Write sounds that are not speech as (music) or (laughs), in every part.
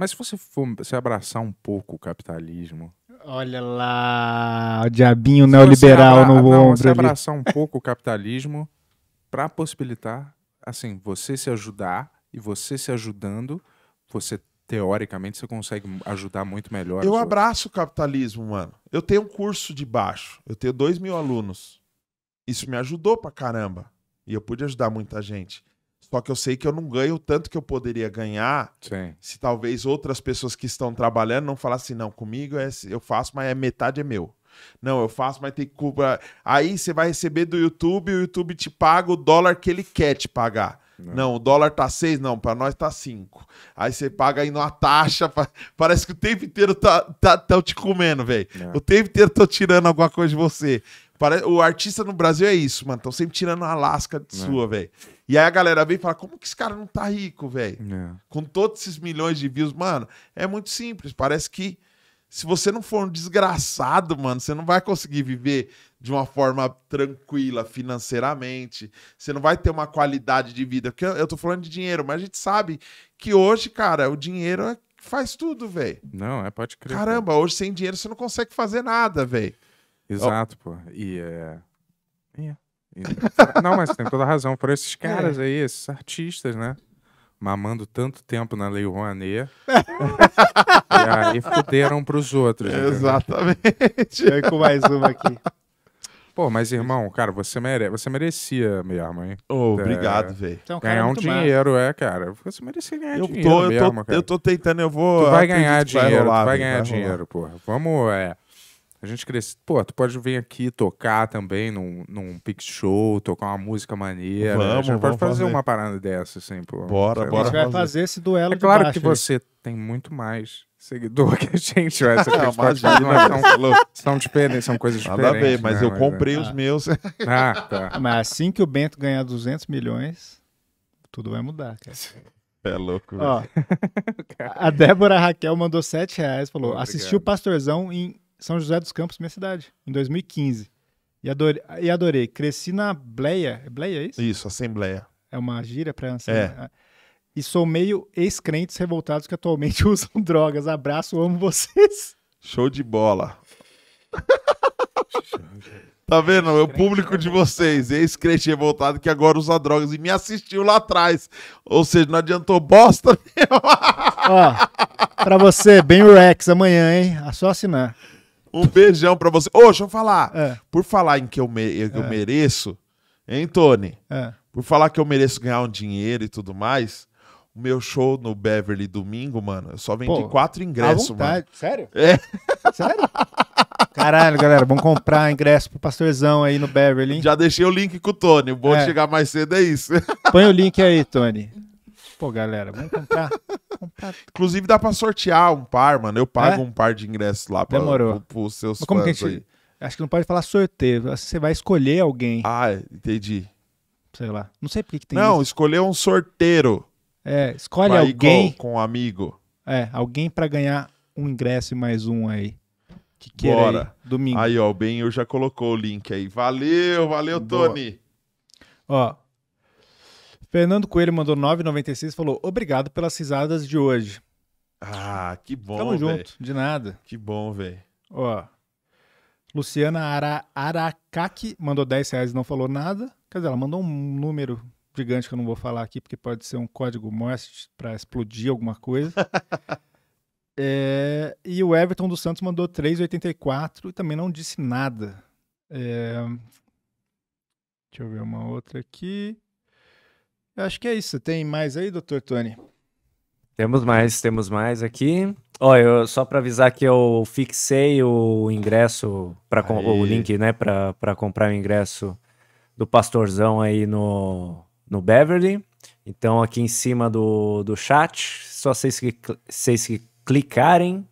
Mas se você for se abraçar um pouco o capitalismo. Olha lá, o diabinho se neoliberal abra... no ombro. Não, se abraçar um (laughs) pouco o capitalismo para possibilitar, assim, você se ajudar e você se ajudando, você teoricamente você consegue ajudar muito melhor. Eu abraço o capitalismo, mano. Eu tenho um curso de baixo, eu tenho dois mil alunos. Isso me ajudou pra caramba. E eu pude ajudar muita gente. Só que eu sei que eu não ganho o tanto que eu poderia ganhar Sim. se talvez outras pessoas que estão trabalhando não falassem, não, comigo é, eu faço, mas é metade é meu. Não, eu faço, mas tem que cobrar. Aí você vai receber do YouTube, o YouTube te paga o dólar que ele quer te pagar. Não, não o dólar tá seis não, para nós tá cinco Aí você paga aí uma taxa, pra... (laughs) parece que o tempo inteiro tá, tá, te comendo, velho. É. O tempo inteiro tô tirando alguma coisa de você o artista no Brasil é isso, mano. Estão sempre tirando a lasca é. sua, velho. E aí a galera vem e fala: como que esse cara não tá rico, velho? É. Com todos esses milhões de views, mano, é muito simples. Parece que se você não for um desgraçado, mano, você não vai conseguir viver de uma forma tranquila financeiramente. Você não vai ter uma qualidade de vida. Porque eu, tô falando de dinheiro, mas a gente sabe que hoje, cara, o dinheiro é faz tudo, velho. Não, é, pode crer. Caramba, hoje sem dinheiro você não consegue fazer nada, velho. Exato, oh. pô. E é. E... É. (laughs) Não, mas tem toda razão. por esses é. caras é. aí, esses artistas, né? Mamando tanto tempo na Lei Rouanet. (laughs) e aí fuderam pros outros. exatamente. Vem com mais uma aqui. Pô, mas irmão, cara, você, mere... você merecia mesmo, hein? Oh, obrigado, velho. ganhar um dinheiro, massa. é, cara. Você merecia ganhar eu dinheiro tô, mesmo, eu tô, cara. Eu tô tentando, eu vou... Tu vai ganhar dinheiro, vai, rolar, tu vai ganhar vai dinheiro, porra. Vamos, é... A gente cresce. Pô, tu pode vir aqui tocar também num, num Pix Show, tocar uma música maneira. Né? Vamos, a gente pode fazer, fazer, uma parada dessa, assim, pô. Bora, bora. A gente vai fazer. esse duelo. É claro baixo, que aí. você tem muito mais seguidor (laughs) que a gente, vai ser ah, são, é são, diferentes, são coisas Nada diferentes. Nada a ver, mas né, eu comprei é. os meus. (laughs) Ah, tá. Mas assim que o Bento ganhar 200 milhões, tudo vai mudar, cara. (laughs) É louco. Ó, a Débora Raquel mandou 7 reais, falou, assistiu o Pastorzão em são José dos Campos, minha cidade, em 2015. E adorei, e adorei. cresci na Bleia, é Bleia é isso? Isso, Assembleia. É uma gíria para Assembleia. É. Ah. E sou meio ex-crentes revoltados que atualmente (laughs) usam drogas. Abraço, amo vocês. Show de bola. (laughs) Tá vendo? É o público de vocês, ex-crente revoltado que agora usa drogas e me assistiu lá atrás. Ou seja, não adiantou bosta (laughs) nenhuma. Ó, pra você, bem o Rex amanhã, hein? É só assinar. Um beijão pra você. Ô, deixa eu falar. É. Por falar em que eu, me, que eu é. mereço, hein, Tony? É. Por falar que eu mereço ganhar um dinheiro e tudo mais, o meu show no Beverly domingo, mano, eu só vendi Pô, quatro ingressos, mano. Sério? É. (laughs) Sério? Caralho, galera, vamos comprar ingresso pro pastorzão aí no Beverly. Hein? Já deixei o link com o Tony. Bom é. chegar mais cedo é isso. Põe o link aí, Tony. Pô, galera, vamos comprar. (laughs) comprar... Inclusive, dá pra sortear um par, mano. Eu pago é? um par de ingressos lá pra, Demorou. Pro, seus Mas como que a gente... Aí. Acho que não pode falar sorteio. Você vai escolher alguém. Ah, entendi. Sei lá. Não sei por que tem Não, isso. escolher um sorteiro. É, escolhe alguém. Com, com um amigo. É, alguém para ganhar um ingresso e mais um aí. Que queira Bora. Aí, domingo. Aí, ó, o Ben eu já colocou o link aí. Valeu, valeu, Boa. Tony. Ó, Fernando Coelho mandou 9,96 e falou: Obrigado pelas risadas de hoje. Ah, que bom. velho. Tamo véio. junto, de nada. Que bom, velho. Ó. Luciana Ara, Aracaki mandou 10 reais e não falou nada. Quer dizer, ela mandou um número gigante que eu não vou falar aqui, porque pode ser um código Morse para explodir alguma coisa. (laughs) é, e o Everton dos Santos mandou 3,84 e também não disse nada. É, deixa eu ver uma outra aqui. Eu acho que é isso. Tem mais aí, doutor Tony? Temos mais, temos mais aqui. Ó, eu, só para avisar que eu fixei o ingresso, pra, o link, né, para comprar o ingresso do Pastorzão aí no, no Beverly. Então, aqui em cima do, do chat, só vocês que, vocês que clicarem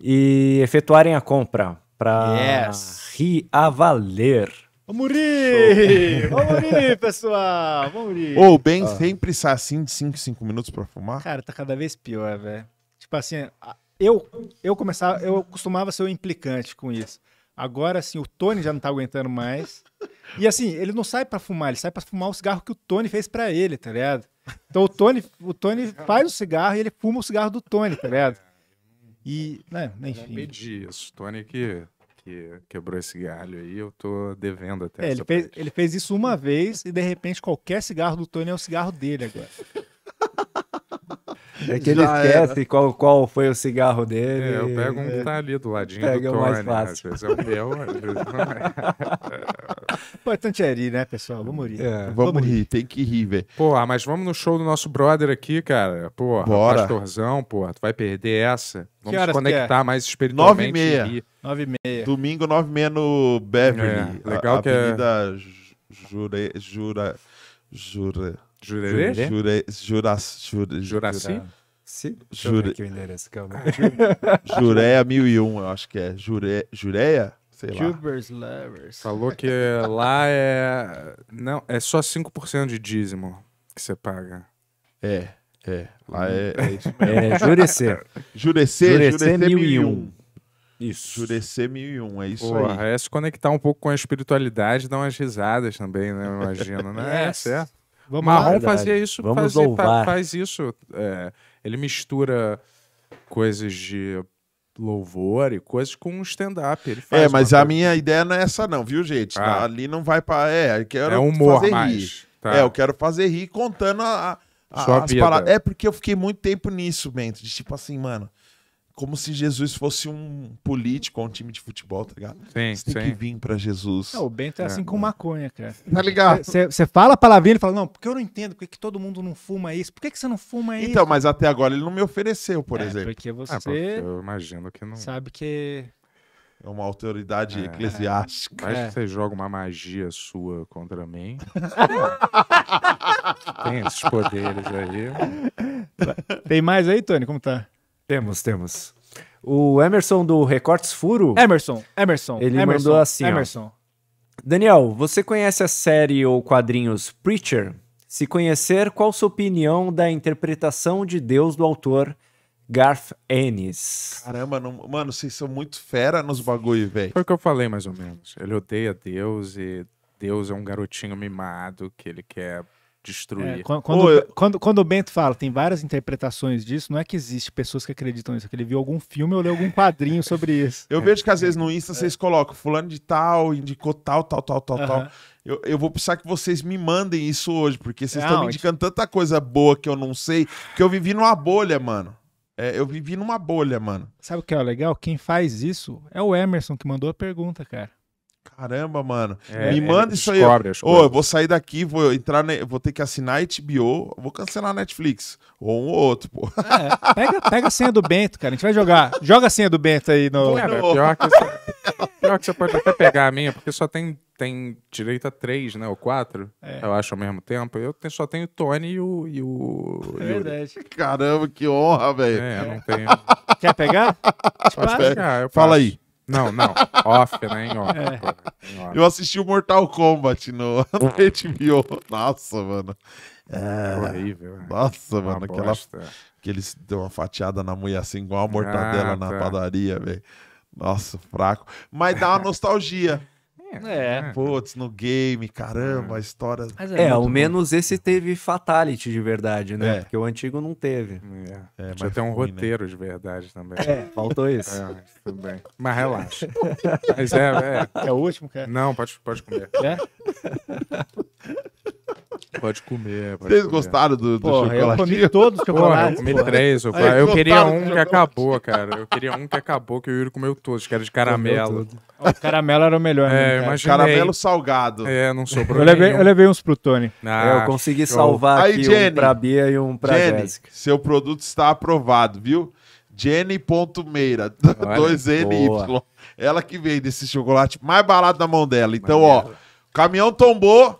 e efetuarem a compra para yes. reavaler. Vamos rir! (laughs) Vamos rir, pessoal! Vamos rir! Ou bem, ah. sempre assim de 5 5 minutos pra fumar? Cara, tá cada vez pior, velho. Tipo assim, eu, eu começava, eu costumava ser o implicante com isso. Agora, assim, o Tony já não tá aguentando mais. E assim, ele não sai para fumar, ele sai para fumar o cigarro que o Tony fez para ele, tá ligado? Então o Tony, o Tony faz o cigarro e ele fuma o cigarro do Tony, tá ligado? E, né, é enfim. Eu pedi isso, Tony que que quebrou esse galho aí, eu tô devendo até. É, ele, fez, parte. ele fez isso uma vez e de repente qualquer cigarro do Tony é o cigarro dele agora. É que ele Já esquece qual, qual foi o cigarro dele. É, eu pego um que tá ali do ladinho pega do Tony. Mais né? fácil. Às vezes é o meu, às vezes não é. (laughs) importante é rir, né, pessoal? Vamos rir. É, vamos, vamos rir. rir. tem que rir, velho. Porra, ah, mas vamos no show do nosso brother aqui, cara. Porra, Bora. Pastorzão, porra, tu vai perder essa. Vamos se conectar é? mais espiritualmente. 9h30. 9h30. Domingo, 9h30 no Beverly. É, legal a, que é- Avenida Jure, Jura... Jura... Jurerê? Jure, jura, jura, Juraci? Sim. Jure... Aqui o endereço, calma. (laughs) Jureia 1001, eu acho que é. Jure... Jureia? sei lá. Lovers. Falou que lá é. Não, é só 5% de dízimo que você paga. É, é. Lá é, é jurecer. Jurecer, É Jurecê. mil e 1001. Isso. Jurecê 1001, é isso Porra, aí. É se conectar um pouco com a espiritualidade dar umas risadas também, né? Eu imagino, né? É certo. É. Vamos Marrom lá, fazia isso, fazia, faz, faz isso. É, ele mistura coisas de louvor e coisas com stand-up. É, mas a minha ideia não é essa, não, viu, gente? Tá, ah. Não, ali não vai para. É, eu quero é humor fazer mais. rir. Tá. É, eu quero fazer rir contando a, a, as vida. paradas. É porque eu fiquei muito tempo nisso, Bento. De tipo assim, mano como se Jesus fosse um político ou um time de futebol, tá ligado? Sim, você tem sim. que vir pra Jesus. Não, é, o Bento é, assim é assim com maconha, cara. Tá ligado? Você fala a palavrinha, ele fala, não, porque eu não entendo, porque que todo mundo não fuma isso? Por que você não fuma então, isso? Então, mas até agora ele não me ofereceu, por é, exemplo. porque é, você... porque eu imagino que não... Sabe que... É uma autoridade é. eclesiástica. Mas é. você joga uma magia sua contra mim. (laughs) tem esses poderes aí. Tem mais aí, Tony? Como tá? Temos, temos. O Emerson do Recortes Furo. Emerson, Emerson. Ele Emerson, mandou assim. Emerson. Ó. Daniel, você conhece a série ou quadrinhos Preacher? Se conhecer, qual sua opinião da interpretação de Deus do autor Garth Ennis? Caramba, não... mano, vocês são muito fera nos bagulho, velho. Foi o que eu falei, mais ou menos. Ele odeia Deus e Deus é um garotinho mimado que ele quer destruir. É, quando, quando, Ô, quando, quando, o Bento fala, tem várias interpretações disso, não é que existe pessoas que acreditam nisso, é que ele viu algum filme ou leu algum quadrinho sobre isso. Eu é. vejo que às vezes no é. Insta vocês colocam fulano de tal, indicou tal, tal, tal, tal, tal. Eu, eu, vou precisar que vocês me mandem isso hoje, porque vocês estão é, me indicando tanta coisa boa que eu não sei, que eu vivi numa bolha, mano. É, eu vivi numa bolha, mano. Sabe o que é legal? Quem faz isso é o Emerson, que mandou a pergunta, cara. Caramba, mano. É, Me é, manda é, isso aí. Ô, eu vou sair daqui, vou entrar, ne... vou ter que assinar HBO, vou cancelar a Netflix. Ou um ou outro, pô. É, pega, pega a senha do Bento, cara. A gente vai jogar. Joga a senha do Bento aí no. Cara, pior, que você, pior que você pode até pegar a minha, porque só tem, tem direito a três, né? Ou quatro, é. eu acho, ao mesmo tempo. Eu só tenho o Tony e o. E o é verdade. Caramba, que honra, velho. É, não tenho. Quer pegar? Pode pegar, ah, Fala aí. Não, não. Off, né? Em off, é. Eu assisti o Mortal Kombat no, (laughs) no HBO. Nossa, mano. É, horrível. Né? Nossa, uma mano. Aquela, que eles dão uma fatiada na mulher assim, igual a mortadela ah, tá. na padaria, velho. Nossa, fraco. Mas dá uma nostalgia. É, né? putz, no game, caramba, é. a história. É, é ao menos esse teve fatality de verdade, né? É. Porque o antigo não teve. É. É, Tinha é, um né? roteiro né? de verdade também. É, faltou é, isso. É, tudo bem. Mas relaxa. (laughs) Mas é, é. o último, quer? Não, pode, pode comer. É? (laughs) Pode comer. Pode Vocês comer. gostaram do, do porra, Eu comi todos os chocolates. eu comi três. Eu, eu queria um que acabou, cara. Eu queria um que acabou, que o Yuri comeu todos, que era de caramelo. O caramelo era o melhor. É, né? é Caramelo salgado. É, não sobrou eu levei, eu levei uns pro Tony. Ah, eu consegui show. salvar Aí, aqui Jenny, um pra Bia e um pra Jenny, seu produto está aprovado, viu? Jenny.meira, 2NY. (laughs) Ela que vende esse chocolate mais barato na mão dela. Então, Maneiro. ó, caminhão tombou,